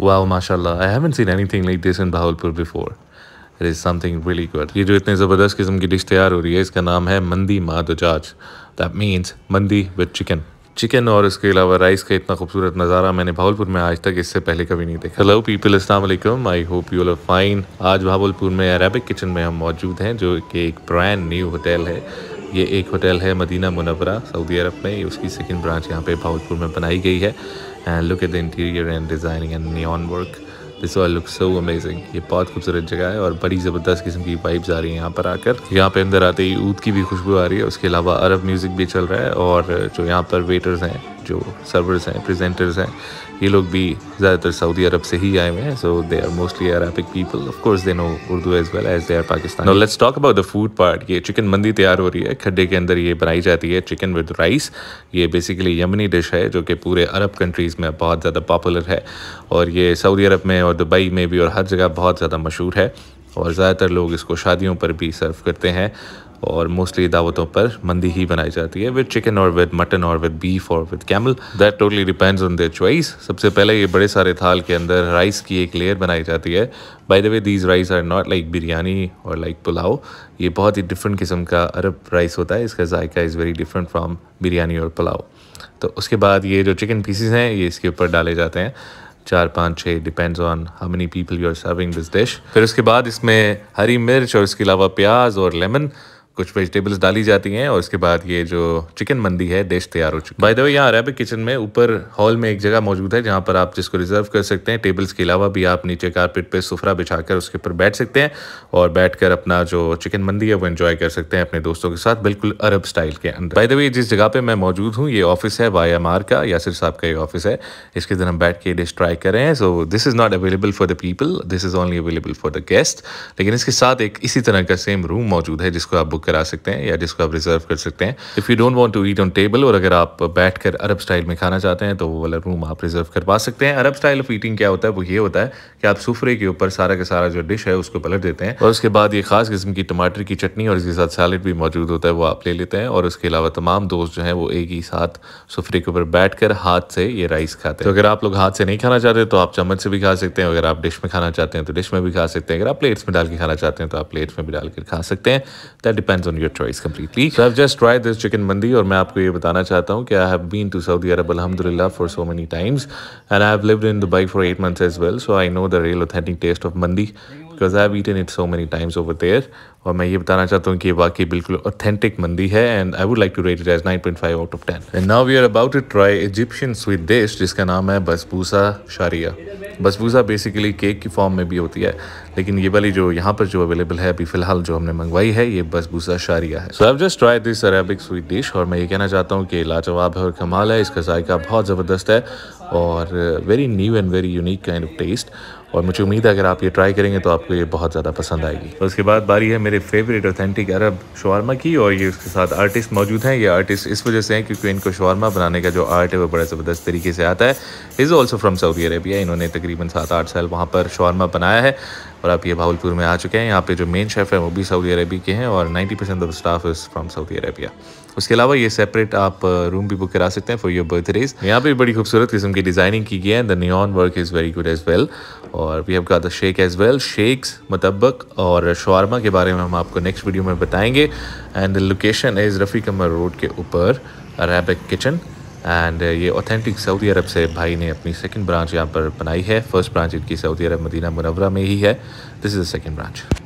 वाह माशाल्लाह I haven't seen anything like this in Bahawalpur before it is something really good ये जो इतने ज़बरदस्त किस्म की डिश तैयार हो रही है इसका नाम है मंदी माँ दुजाज that means mandi with chicken chicken और इसके अलावा राइस का इतना खूबसूरत नज़ारा मैंने भावलपुर में आज तक इससे पहले कभी नहीं देखा हेलो पीपल अस्सलाम I hope you are fine आज भावलपुर में अरेबिक किचन में हम मौजूद हैं जो कि एक ब्रांड न्यू होटल है ये एक होटल है मदीना मुनवरा सऊदी अरब में उसकी सेकंड ब्रांच यहाँ पे भावलपुर में बनाई गई है and look at the interior and designing and neon work this wall look so amazing ये बहुत खूबसूरत जगह है और बड़ी ज़बरदस्त किस्म की वाइब्स आ रही है यहाँ पर आकर यहाँ पे अंदर आते ही ऊद की भी खुशबू आ रही है उसके अलावा अरब म्यूज़िक भी चल रहा है और जो यहाँ पर वेटर्स हैं जो सर्वर्स हैं प्रेजेंटर्स हैं ये लोग भी ज़्यादातर सऊदी अरब से ही आए हुए हैं so they are mostly Arabic people of course they know Urdu as well as they are Pakistan let's talk about the food part ये चिकन मंदी तैयार हो रही है खड्डे के अंदर ये बनाई जाती है चिकन विद राइस ये बेसिकली यमनी डिश है जो कि पूरे अरब कंट्रीज़ में बहुत ज़्यादा पॉपुलर है और ये सऊदी अरब में और दुबई में भी और हर जगह बहुत ज़्यादा मशहूर है और ज़्यादातर लोग इसको शादियों पर भी सर्व करते हैं और मोस्टली दावतों पर मंदी ही बनाई जाती है विद चिकन और विद मटन और विद बीफ और with camel that totally depends on their choice सबसे पहले ये बड़े सारे थाल के अंदर राइस की एक लेयर बनाई जाती है by the way these rice are not like biryani और लाइक पुलाव ये बहुत ही डिफरेंट किस्म का अरब राइस होता है इसका जायका is very different from biryani और पुलाव तो उसके बाद ये जो चिकन पीसीज हैं ये इसके ऊपर डाले जाते हैं चार पाँच छः depends on how many people you are serving this dish फिर उसके बाद इसमें हरी मिर्च और इसके अलावा प्याज और लेमन कुछ वेजिटेबल्स डाली जाती हैं और इसके बाद ये जो चिकन मंदी है डिश तैयार हो चुकी है बाय द वे यहाँ अरेबिक किचन में ऊपर हॉल में एक जगह मौजूद है जहाँ पर आप जिसको रिजर्व कर सकते हैं टेबल्स के अलावा भी आप नीचे कारपेट पे सुफरा बिछाकर उसके ऊपर बैठ सकते हैं और बैठकर अपना जो चिकन मंदी है वो इन्जॉय कर सकते हैं अपने दोस्तों के साथ बिल्कुल अरब स्टाइल के अंदर बाय द वे जिस जगह पे मैं मौजूद हूँ ये ऑफिस है वाई एम आर का यासिर साहब का ये ऑफिस है इसके अंदर हम बैठ के डिश ट्राई कर रहे हैं so this is not available for the people this is only available for the guest लेकिन इसके साथ एक इसी तरह का सेम रूम मौजूद है जिसको आप बुक करा सकते हैं या जिसको आप रिजर्व कर सकते हैं if you don't want to eat on table और अगर आप बैठ कर अरब स्टाइल में खाना चाहते हैं तो वो वाला रूम आप रिजर्व करवा सकते हैं अरब स्टाइल ऑफ ईटिंग क्या होता है वो ये होता है कि आप सूफरे के ऊपर सारा का सारा जो डिश है उसको पलट देते हैं और उसके बाद ये खास किस्म की टमाटर की चटनी और इसके साथ सैलड भी मौजूद होता है वो आप ले लेते हैं और उसके अलावा तमाम दोस्त जो हैं वो एक ही साथ सूफरे के ऊपर बैठ हाथ से ये राइस खाते हैं तो अगर आप लोग हाथ से नहीं खाना चाहते तो आप चम्मच से भी खा सकते हैं अगर आप डिश में खाना चाहते हैं तो डिश में भी खा सकते हैं अगर आप प्लेट्स में डाल के खाना चाहते हैं तो आप प्लेट्स में भी डाल के खा सकते हैं that depend depends on your choice completely so have just try this chicken mandi और मैं आपको ये बताना चाहता हूँ कि I have been to Saudi Arabia अलहमदिल्ला for so many times and I have lived in Dubai for eight months as well so I know the real authentic taste of mandi because I have eaten it so many times over there और मैं ये बताना चाहता हूँ कि ये वाकई बिल्कुल ऑथेंटिक मंदी है and I would like to rate it as 9.5 out of 10 and now we are about to try Egyptian sweet dish जिसका नाम है बसबूसा शारिया बसबूसा बेसिकली केक की फॉर्म में भी होती है लेकिन ये वाली जो यहाँ पर जो अवेलेबल है अभी फिलहाल जो हमने मंगवाई है ये बसबूसा शारिया है so I just try this Arabic sweet dish और मैं ये कहना चाहता हूँ कि लाजवाब है और कमाल है इसका जायका बहुत ज़बरदस्त है और very new and very unique kind of taste और मुझे उम्मीद है अगर आप ये ट्राई करेंगे तो आपको ये बहुत ज़्यादा पसंद आएगी तो उसके बाद बारी है मेरे फेवरेट ऑथेंटिक अरब शवारमा की और ये उसके साथ आर्टिस्ट मौजूद हैं ये आर्टिस्ट इस वजह से हैं क्योंकि इनको शवारमा बनाने का जो आर्ट है वो बड़ा ज़बरदस्त तरीके से आता है is also from Saudi Arabia इन्होंने तकरीबन सात आठ साल वहाँ पर शवारमा बनाया है और आप ये भावलपुर में आ चुके हैं यहाँ पे जो मेन शेफ़ है वो भी सऊदी अरबी के हैं और ninety percent of staff is from Saudi Arabia उसके अलावा ये सेपरेट आप रूम uh, भी बुक करा सकते हैं फॉर योर बर्थडेज यहाँ पे बड़ी खूबसूरत किस्म की डिज़ाइनिंग की गई है the neon work is very good as well और वी हैव का the shake as well shakes मतबक और शवारमा के बारे में हम आपको नेक्स्ट वीडियो में बताएंगे and the location is Rafi Qamar road के ऊपर अरेबिक किचन एंड ये ऑथेंटिक सऊदी अरब से भाई ने अपनी सेकंड ब्रांच यहाँ पर बनाई है फर्स्ट ब्रांच इनकी सऊदी अरब मदीना मुनवरा में ही है this is the second branch